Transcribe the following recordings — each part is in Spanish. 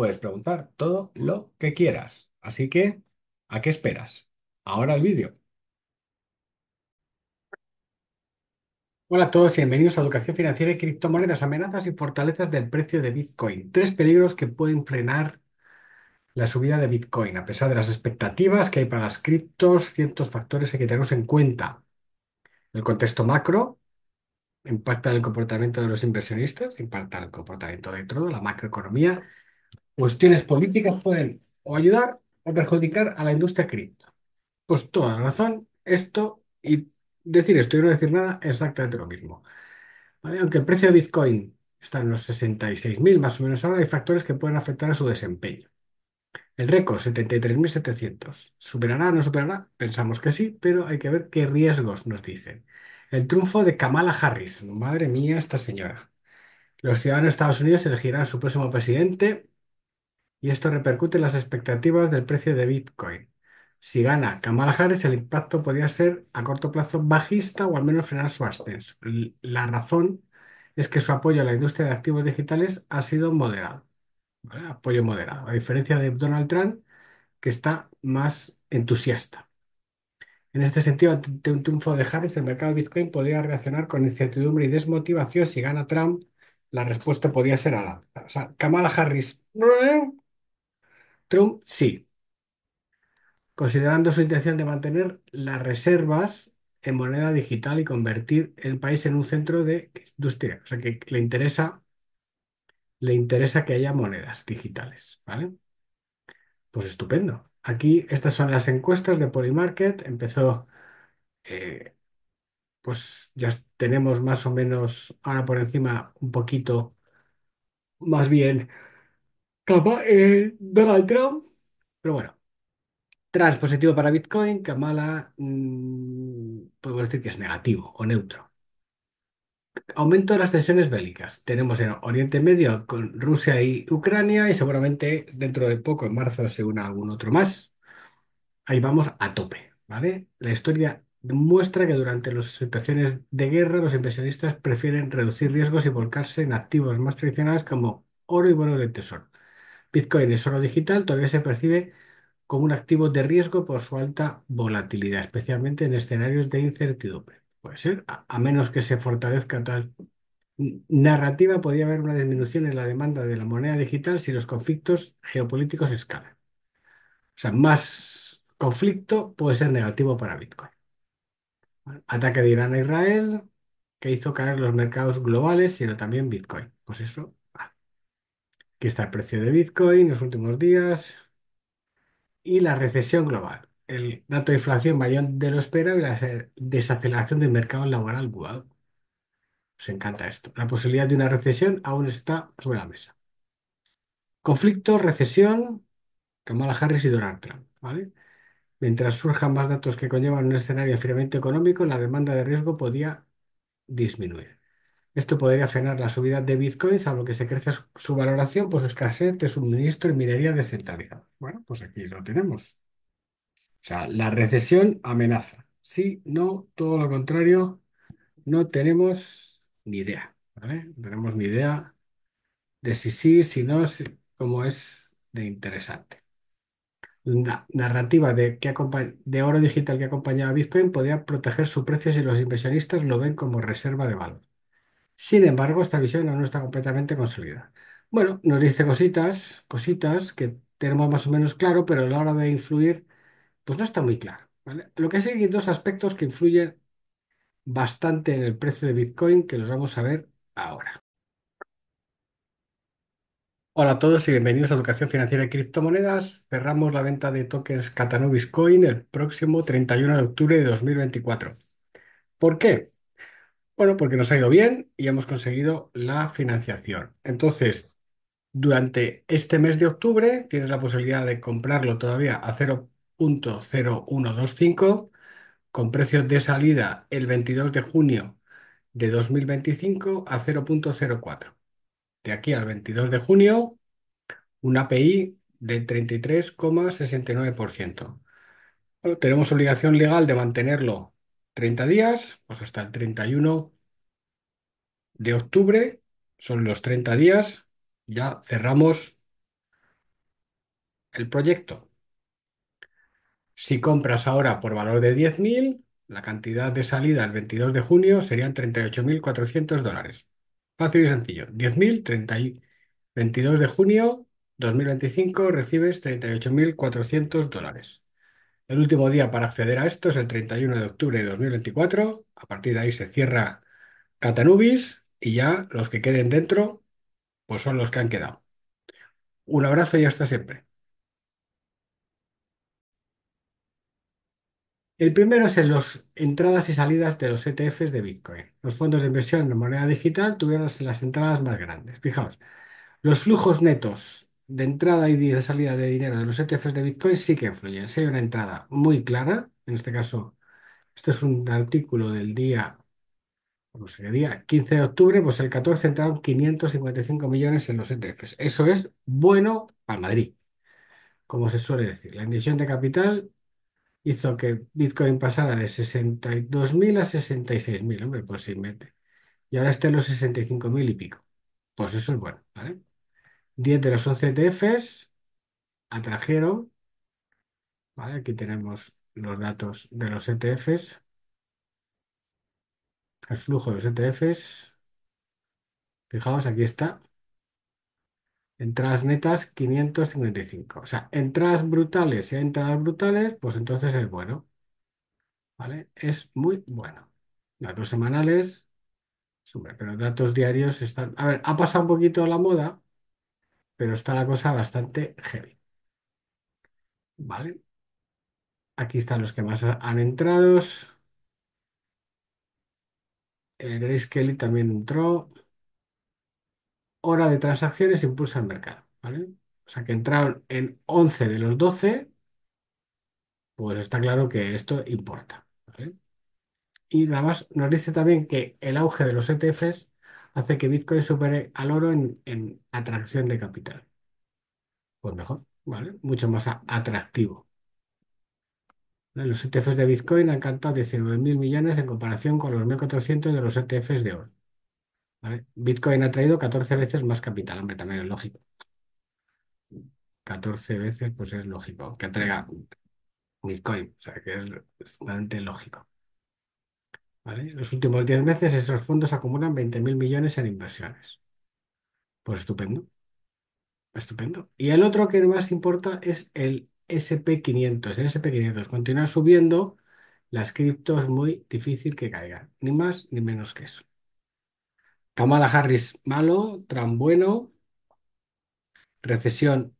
puedes preguntar todo lo que quieras. Así que, ¿a qué esperas? Ahora el vídeo. Hola a todos y bienvenidos a Educación Financiera y Criptomonedas, amenazas y fortalezas del precio de Bitcoin. Tres peligros que pueden frenar la subida de Bitcoin. A pesar de las expectativas que hay para las criptos, ciertos factores hay que tenerlos en cuenta. El contexto macro impacta en el comportamiento de los inversionistas, impacta el comportamiento de todo, la macroeconomía, Cuestiones políticas pueden o ayudar o perjudicar a la industria cripto. Pues toda la razón, esto y decir esto y no decir nada, exactamente lo mismo. ¿Vale? Aunque el precio de Bitcoin está en los 66.000 más o menos ahora, hay factores que pueden afectar a su desempeño. El récord, 73.700. ¿Superará o no superará? Pensamos que sí, pero hay que ver qué riesgos nos dicen. El triunfo de Kamala Harris. Madre mía, esta señora. Los ciudadanos de Estados Unidos elegirán su próximo presidente y esto repercute en las expectativas del precio de Bitcoin. Si gana Kamala Harris, el impacto podría ser a corto plazo bajista o al menos frenar su ascenso. La razón es que su apoyo a la industria de activos digitales ha sido moderado, Apoyo moderado, a diferencia de Donald Trump, que está más entusiasta. En este sentido, ante un triunfo de Harris, el mercado de Bitcoin podría reaccionar con incertidumbre y desmotivación. Si gana Trump, la respuesta podría ser a O sea, Kamala Harris Trump sí, considerando su intención de mantener las reservas en moneda digital y convertir el país en un centro de industria. O sea que le interesa, le interesa que haya monedas digitales, ¿vale? Pues estupendo. Aquí estas son las encuestas de Polymarket. Empezó, eh, pues ya tenemos más o menos ahora por encima un poquito, más bien eh, Donald Trump. Pero bueno, Tras positivo para Bitcoin, Kamala mm, podemos decir que es negativo o neutro. Aumento de las tensiones bélicas. Tenemos en Oriente Medio con Rusia y Ucrania y seguramente dentro de poco, en marzo, se una algún otro más. Ahí vamos a tope, ¿vale? La historia muestra que durante las situaciones de guerra los inversionistas prefieren reducir riesgos y volcarse en activos más tradicionales como oro y bonos del tesoro. Bitcoin es oro digital, todavía se percibe como un activo de riesgo por su alta volatilidad, especialmente en escenarios de incertidumbre. Puede ser, a, menos que se fortalezca tal narrativa, podría haber una disminución en la demanda de la moneda digital si los conflictos geopolíticos escalan. O sea, más conflicto puede ser negativo para Bitcoin. Ataque de Irán a Israel, que hizo caer los mercados globales, sino también Bitcoin. Pues eso que está el precio de Bitcoin en los últimos días y la recesión global. El dato de inflación mayor de lo esperado y la desaceleración del mercado laboral. global. Se encanta esto. La posibilidad de una recesión aún está sobre la mesa. Conflicto, recesión, Kamala Harris y Donald Trump, ¿vale? Mientras surjan más datos que conllevan un escenario enfriamiento económico, la demanda de riesgo podría disminuir. Esto podría frenar la subida de bitcoins a lo que se crece su, valoración por pues su escasez de suministro y minería descentralizada. Bueno, pues aquí lo tenemos. O sea, la recesión amenaza. Sí, no, todo lo contrario, no tenemos ni idea. No tenemos ni idea de si sí, si no, cómo como es de interesante. La narrativa de, que de oro digital que acompañaba Bitcoin podía proteger su precio si los inversionistas lo ven como reserva de valor. Sin embargo, esta visión no está completamente consolidada. Bueno, nos dice cositas, cositas que tenemos más o menos claro, pero a la hora de influir, pues no está muy claro, Lo que sí hay dos aspectos que influyen bastante en el precio de Bitcoin que los vamos a ver ahora. Hola a todos y bienvenidos a Educación Financiera y Criptomonedas. Cerramos la venta de tokens Catano Coin el próximo 31 de octubre de 2024. ¿Por qué? Bueno, porque nos ha ido bien y hemos conseguido la financiación. Entonces, durante este mes de octubre tienes la posibilidad de comprarlo todavía a 0.0125 con precios de salida el 22 de junio de 2025 a 0.04. De aquí al 22 de junio, un API del 33,69%. tenemos obligación legal de mantenerlo 30 días, pues hasta el 31 de octubre, son los 30 días, ya cerramos el proyecto. Si compras ahora por valor de 10.000, la cantidad de salida el 22 de junio serían 38.400 dólares. Fácil y sencillo. 10.000, 22 de junio 2025 recibes 38.400 dólares. El último día para acceder a esto es el 31 de octubre de 2024. A partir de ahí se cierra Catanubis y ya los que queden dentro, pues son los que han quedado. Un abrazo y hasta siempre. El primero es en las entradas y salidas de los ETFs de Bitcoin. Los fondos de inversión en moneda digital tuvieron las entradas más grandes. Fijaos, los flujos netos de entrada y de salida de dinero de los ETFs de Bitcoin sí que influyen. Si hay una entrada muy clara, en este caso, este es un artículo del día, no día, 15 de octubre, pues el 14 entraron 555 millones en los ETFs. Eso es bueno para Madrid, como se suele decir. La inyección de capital hizo que Bitcoin pasara de 62.000 a 66.000, hombre, pues sí, Y ahora está en los 65.000 y pico. Pues eso es bueno, ¿vale? 10 de los 11 ETFs atrajeron, ¿vale? Aquí tenemos los datos de los ETFs, el flujo de los ETFs. Fijaos, aquí está. Entradas netas 555. O sea, entradas brutales, y entradas brutales, pues entonces es bueno. ¿Vale? Es muy bueno. Datos semanales, pero datos diarios están... A ver, ha pasado un poquito la moda, pero está la cosa bastante heavy. Vale, aquí están los que más han entrado. El Grace también entró. Hora de transacciones impulsa el mercado. ¿vale? O sea que entraron en 11 de los 12, pues está claro que esto importa. ¿vale? Y nada más nos dice también que el auge de los ETFs hace que Bitcoin supere al oro en, atracción de capital. Pues mejor, ¿vale? Mucho más atractivo. Los ETFs de Bitcoin han cantado 19.000 millones en comparación con los 1.400 de los ETFs de oro. Bitcoin ha traído 14 veces más capital, hombre, también es lógico. 14 veces, pues es lógico que entrega Bitcoin, o sea, que es bastante lógico. Los últimos 10 meses esos fondos acumulan 20.000 millones en inversiones. Pues estupendo, estupendo. Y el otro que más importa es el SP500. El SP500 continúa subiendo, las criptos muy difícil que caigan, ni más ni menos que eso. Kamala Harris malo, Trump bueno, recesión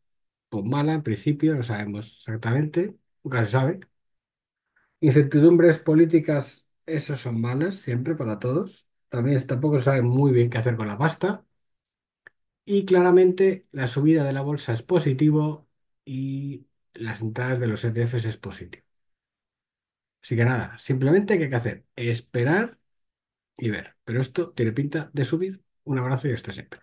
pues mala en principio, no sabemos exactamente, nunca se sabe. Incertidumbres políticas esas son malas siempre para todos. También tampoco saben muy bien qué hacer con la pasta. Y claramente la subida de la bolsa es positivo y las entradas de los ETFs es positivo. Así que nada, simplemente hay que hacer esperar y ver. Pero esto tiene pinta de subir. Un abrazo y hasta siempre.